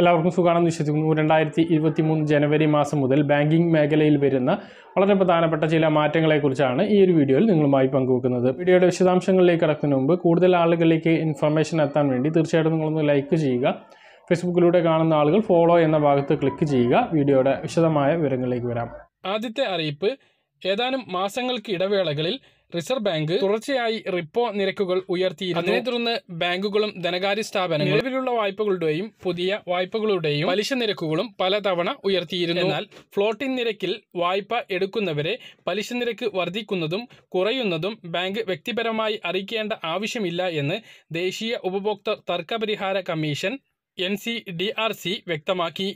എല്ലാവർക്കും സുഖമാണെന്ന് വിശ്വസിക്കുന്നു രണ്ടായിരത്തി ഇരുപത്തി മൂന്ന് ജനുവരി മാസം മുതൽ ബാങ്കിംഗ് മേഖലയിൽ വരുന്ന വളരെ പ്രധാനപ്പെട്ട ചില മാറ്റങ്ങളെക്കുറിച്ചാണ് ഈ ഒരു വീഡിയോയിൽ നിങ്ങളുമായി പങ്കുവെക്കുന്നത് വീഡിയോയുടെ വിശദാംശങ്ങളിലേക്ക് കടക്കുന്നതിന് മുമ്പ് കൂടുതൽ ആളുകളിലേക്ക് ഇൻഫർമേഷൻ എത്താൻ വേണ്ടി തീർച്ചയായിട്ടും നിങ്ങളൊന്ന് ലൈക്ക് ചെയ്യുക ഫേസ്ബുക്കിലൂടെ കാണുന്ന ആളുകൾ ഫോളോ എന്ന ഭാഗത്ത് ക്ലിക്ക് ചെയ്യുക വീഡിയോയുടെ വിശദമായ വിവരങ്ങളിലേക്ക് വരാം ആദ്യത്തെ അറിയിപ്പ് ഏതാനും മാസങ്ങൾക്ക് ഇടവേളകളിൽ റിസർവ് ബാങ്ക് തുടർച്ചയായി റിപ്പോ നിരക്കുകൾ ഉയർത്തിയിരുന്നു അതിനെ തുടർന്ന് ബാങ്കുകളും ധനകാര്യ സ്ഥാപനങ്ങളും നിലവിലുള്ള വായ്പകളുടെയും പുതിയ വായ്പകളുടെയും പലിശ നിരക്കുകളും പലതവണ ഉയർത്തിയിരുന്നു എന്നാൽ ഫ്ലോട്ടിംഗ് നിരക്കിൽ വായ്പ എടുക്കുന്നവരെ പലിശ നിരക്ക് വർദ്ധിക്കുന്നതും കുറയുന്നതും ബാങ്ക് വ്യക്തിപരമായി അറിയിക്കേണ്ട ആവശ്യമില്ല എന്ന് ദേശീയ ഉപഭോക്തൃ തർക്കപരിഹാര commission N C D R C വ്യക്തമാക്കി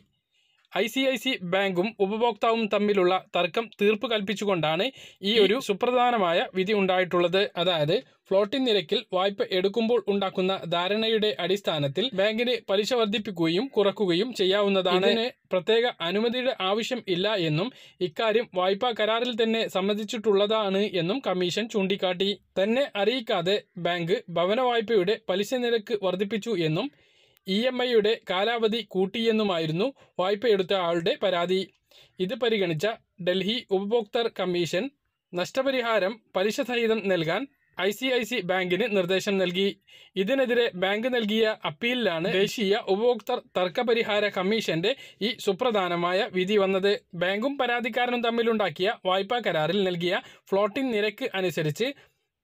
ഐ സി ഐ സി ബാങ്കും ഉപഭോക്താവും തമ്മിലുള്ള തർക്കം തീർപ്പ് കൽപ്പിച്ചുകൊണ്ടാണ് ഈ ഒരു സുപ്രധാനമായ വിധി ഉണ്ടായിട്ടുള്ളത് അതായത് ഫ്ലോട്ടിംഗ് നിരക്കിൽ വായ്പ എടുക്കുമ്പോൾ ഉണ്ടാക്കുന്ന ധാരണയുടെ അടിസ്ഥാനത്തിൽ ബാങ്കിന് പലിശ വർദ്ധിപ്പിക്കുകയും കുറക്കുകയും ചെയ്യാവുന്നതാണ് ഇതിന് പ്രത്യേക അനുമതിയുടെ ആവശ്യം ഇല്ല എന്നും ഇക്കാര്യം വായ്പാ കരാറിൽ തന്നെ സമ്മതിച്ചിട്ടുള്ളതാണ് എന്നും കമ്മീഷൻ ചൂണ്ടിക്കാട്ടി തന്നെ അറിയിക്കാതെ ബാങ്ക് ഭവന വായ്പയുടെ പലിശ നിരക്ക് വർദ്ധിപ്പിച്ചു എന്നും ഇ എം ഐയുടെ കാലാവധി കൂട്ടിയെന്നുമായിരുന്നു വായ്പയെടുത്ത ആളുടെ പരാതി ഇത് പരിഗണിച്ച ഡൽഹി ഉപഭോക്തൃ കമ്മീഷൻ നഷ്ടപരിഹാരം പലിശ സഹിതം നൽകാൻ ഐ സി ഐ സി ബാങ്കിന് നിർദ്ദേശം നൽകി ഇതിനെതിരെ ബാങ്ക് നൽകിയ അപ്പീലിലാണ് ദേശീയ ഉപഭോക്തൃ തർക്കപരിഹാര കമ്മീഷന്റെ ഈ സുപ്രധാനമായ വിധി വന്നത് ബാങ്കും പരാതിക്കാരനും തമ്മിലുണ്ടാക്കിയ വായ്പാ കരാറിൽ നൽകിയ ഫ്ലോട്ടിംഗ് നിരക്ക് അനുസരിച്ച്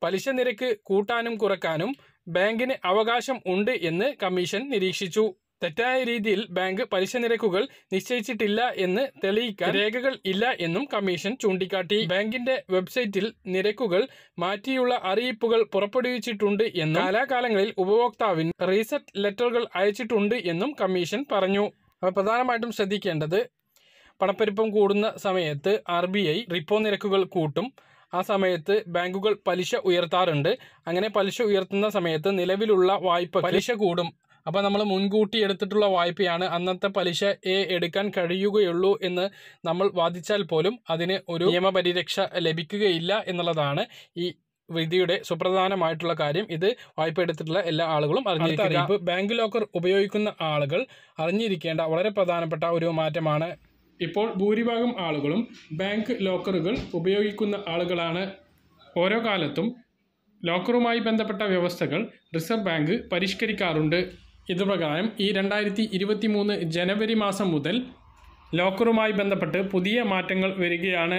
പലിശ നിരക്ക് കൂട്ടാനും കുറക്കാനും ബാങ്കിന് അവകാശം ഉണ്ട് എന്ന് കമ്മീഷൻ നിരീക്ഷിച്ചു തെറ്റായ രീതിയിൽ ബാങ്ക് പലിശ നിരക്കുകൾ നിശ്ചയിച്ചിട്ടില്ല എന്ന് തെളിയിക്കാൻ രേഖകൾ ഇല്ല എന്നും കമ്മീഷൻ ചൂണ്ടിക്കാട്ടി ബാങ്കിന്റെ വെബ്സൈറ്റിൽ നിരക്കുകൾ മാറ്റിയുള്ള അറിയിപ്പുകൾ പുറപ്പെടുവിച്ചിട്ടുണ്ട് എന്നും കാലാകാലങ്ങളിൽ ഉപഭോക്താവിന് റീസെറ്റ് ലെറ്ററുകൾ അയച്ചിട്ടുണ്ട് എന്നും കമ്മീഷൻ പറഞ്ഞു അപ്പോൾ പ്രധാനമായിട്ടും ശ്രദ്ധിക്കേണ്ടത് പണപ്പെരുപ്പം കൂടുന്ന സമയത്ത് ആർ റിപ്പോ നിരക്കുകൾ കൂട്ടും ആ സമയത്ത് ബാങ്കുകൾ പലിശ ഉയർത്താറുണ്ട് അങ്ങനെ പലിശ ഉയർത്തുന്ന സമയത്ത് നിലവിലുള്ള വായ്പ പലിശ കൂടും അപ്പോൾ നമ്മൾ മുൻകൂട്ടി എടുത്തിട്ടുള്ള വായ്പയാണ് അന്നത്തെ പലിശ എ എടുക്കാൻ കഴിയുകയുള്ളൂ എന്ന് നമ്മൾ വാദിച്ചാൽ പോലും അതിന് ഒരു നിയമപരിരക്ഷ ലഭിക്കുകയില്ല എന്നുള്ളതാണ് ഈ വിധിയുടെ സുപ്രധാനമായിട്ടുള്ള കാര്യം ഇത് വായ്പ എടുത്തിട്ടുള്ള എല്ലാ ആളുകളും അറിഞ്ഞിരിക്കുക ബാങ്ക് ലോക്കർ ഉപയോഗിക്കുന്ന ആളുകൾ അറിഞ്ഞിരിക്കേണ്ട വളരെ പ്രധാനപ്പെട്ട ഒരു മാറ്റമാണ് ഇപ്പോൾ ഭൂരിഭാഗം ആളുകളും ബാങ്ക് ലോക്കറുകൾ ഉപയോഗിക്കുന്ന ആളുകളാണ് ഓരോ കാലത്തും ലോക്കറുമായി ബന്ധപ്പെട്ട വ്യവസ്ഥകൾ റിസർവ് ബാങ്ക് പരിഷ്കരിക്കാറുണ്ട് ഇതുപ്രകാരം ഈ രണ്ടായിരത്തി ഇരുപത്തി മൂന്ന് ജനുവരി മാസം മുതൽ ലോക്കറുമായി ബന്ധപ്പെട്ട് പുതിയ മാറ്റങ്ങൾ വരികയാണ്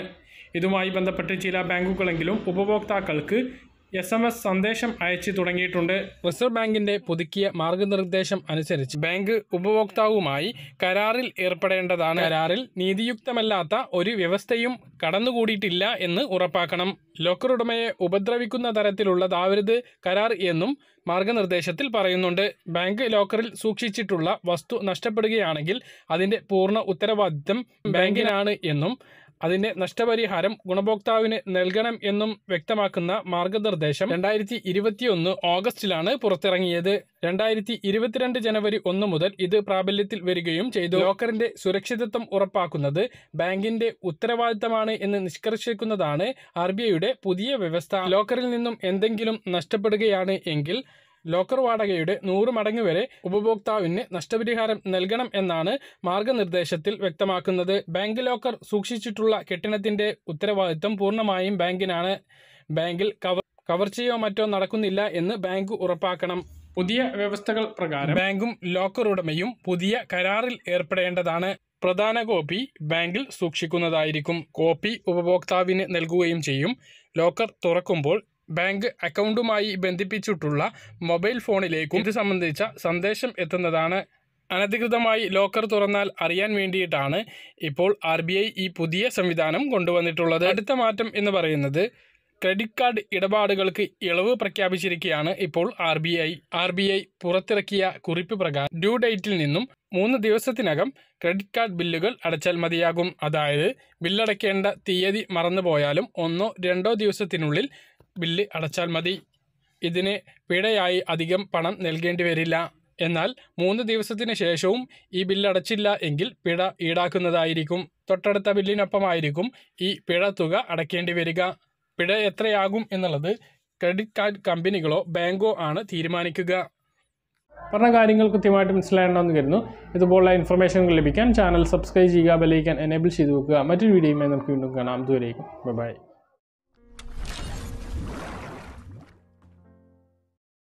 ഇതുമായി ബന്ധപ്പെട്ട് ചില ബാങ്കുകളെങ്കിലും ഉപഭോക്താക്കൾക്ക് എസ് എം എസ് സന്ദേശം അയച്ചു തുടങ്ങിയിട്ടുണ്ട് റിസർവ് ബാങ്കിന്റെ പുതുക്കിയ മാർഗനിർദ്ദേശം അനുസരിച്ച് ബാങ്ക് ഉപഭോക്താവുമായി കരാറിൽ ഏർപ്പെടേണ്ടതാണ് കരാറിൽ നീതിയുക്തമല്ലാത്ത ഒരു വ്യവസ്ഥയും കടന്നുകൂടിയിട്ടില്ല എന്ന് ഉറപ്പാക്കണം ലോക്കർ ഉടമയെ ഉപദ്രവിക്കുന്ന തരത്തിലുള്ളതാവരുത് കരാർ എന്നും മാർഗനിർദ്ദേശത്തിൽ പറയുന്നുണ്ട് ബാങ്ക് ലോക്കറിൽ സൂക്ഷിച്ചിട്ടുള്ള വസ്തു നഷ്ടപ്പെടുകയാണെങ്കിൽ അതിന്റെ പൂർണ്ണ ഉത്തരവാദിത്തം ബാങ്കിനാണ് എന്നും അതിന്റെ നഷ്ടപരിഹാരം ഗുണഭോക്താവിന് നൽകണം എന്നും വ്യക്തമാക്കുന്ന മാർഗനിർദ്ദേശം രണ്ടായിരത്തി ഇരുപത്തിയൊന്ന് ഓഗസ്റ്റിലാണ് പുറത്തിറങ്ങിയത് രണ്ടായിരത്തി ഇരുപത്തിരണ്ട് ജനുവരി ഒന്ന് മുതൽ ഇത് പ്രാബല്യത്തിൽ വരികയും ചെയ്തു ലോക്കറിന്റെ സുരക്ഷിതത്വം ഉറപ്പാക്കുന്നത് ബാങ്കിന്റെ ഉത്തരവാദിത്തമാണ് എന്ന് നിഷ്കർഷിക്കുന്നതാണ് ആർ പുതിയ വ്യവസ്ഥ ലോക്കറിൽ നിന്നും എന്തെങ്കിലും നഷ്ടപ്പെടുകയാണ് എങ്കിൽ ലോക്കർ വാടകയുടെ നൂറ് മടങ്ങ് വരെ ഉപഭോക്താവിന് നഷ്ടപരിഹാരം നൽകണം എന്നാണ് മാർഗനിർദ്ദേശത്തിൽ വ്യക്തമാക്കുന്നത് ബാങ്ക് ലോക്കർ സൂക്ഷിച്ചിട്ടുള്ള കെട്ടിടത്തിന്റെ ഉത്തരവാദിത്തം പൂർണ്ണമായും ബാങ്കിനാണ് ബാങ്കിൽ കവർ കവർച്ചയോ മറ്റോ നടക്കുന്നില്ല എന്ന് ബാങ്ക് ഉറപ്പാക്കണം പുതിയ വ്യവസ്ഥകൾ പ്രകാരം ബാങ്കും ലോക്കർ ഉടമയും പുതിയ കരാറിൽ ഏർപ്പെടേണ്ടതാണ് പ്രധാന കോപ്പി ബാങ്കിൽ സൂക്ഷിക്കുന്നതായിരിക്കും കോപ്പി ഉപഭോക്താവിന് നൽകുകയും ചെയ്യും ലോക്കർ തുറക്കുമ്പോൾ ബാങ്ക് അക്കൗണ്ടുമായി ബന്ധിപ്പിച്ചിട്ടുള്ള മൊബൈൽ ഫോണിലേക്കും ഇത് സംബന്ധിച്ച സന്ദേശം എത്തുന്നതാണ് അനധികൃതമായി ലോക്കർ തുറന്നാൽ അറിയാൻ വേണ്ടിയിട്ടാണ് ഇപ്പോൾ ആർ ഈ പുതിയ സംവിധാനം കൊണ്ടുവന്നിട്ടുള്ളത് അടുത്ത മാറ്റം എന്ന് പറയുന്നത് ക്രെഡിറ്റ് കാർഡ് ഇടപാടുകൾക്ക് ഇളവ് പ്രഖ്യാപിച്ചിരിക്കുകയാണ് ഇപ്പോൾ R B I R B I പുറത്തിറക്കിയ കുറിപ്പ് പ്രകാരം ഡ്യൂ ഡേറ്റിൽ നിന്നും മൂന്ന് ദിവസത്തിനകം ക്രെഡിറ്റ് കാർഡ് ബില്ലുകൾ അടച്ചാൽ മതിയാകും അതായത് ബില്ലടയ്ക്കേണ്ട തീയതി മറന്നുപോയാലും ഒന്നോ രണ്ടോ ദിവസത്തിനുള്ളിൽ ബില്ല് അടച്ചാൽ മതി ഇതിന് പിഴയായി അധികം പണം നൽകേണ്ടി വരില്ല എന്നാൽ മൂന്ന് ദിവസത്തിന് ശേഷവും ഈ ബില്ലടച്ചില്ല എങ്കിൽ പിഴ ഈടാക്കുന്നതായിരിക്കും തൊട്ടടുത്ത ബില്ലിനൊപ്പമായിരിക്കും ഈ പിഴ തുക അടയ്ക്കേണ്ടി വരിക പിഴ എത്രയാകും എന്നുള്ളത് ക്രെഡിറ്റ് കാർഡ് കമ്പനികളോ ബാങ്കോ ആണ് തീരുമാനിക്കുക പറഞ്ഞ കാര്യങ്ങൾ കൃത്യമായിട്ട് എന്ന് കരുതുന്നു ഇതുപോലുള്ള ഇൻഫർമേഷൻ ലഭിക്കാൻ ചാനൽ സബ്സ്ക്രൈബ് ചെയ്യുക ബെലൈക്കാൻ എനേബിൾ ചെയ്ത് വെക്കുക മറ്റൊരു വീഡിയോയുമായി നമുക്ക് വീണ്ടും കാണാം ദൂരേക്കും ബൈ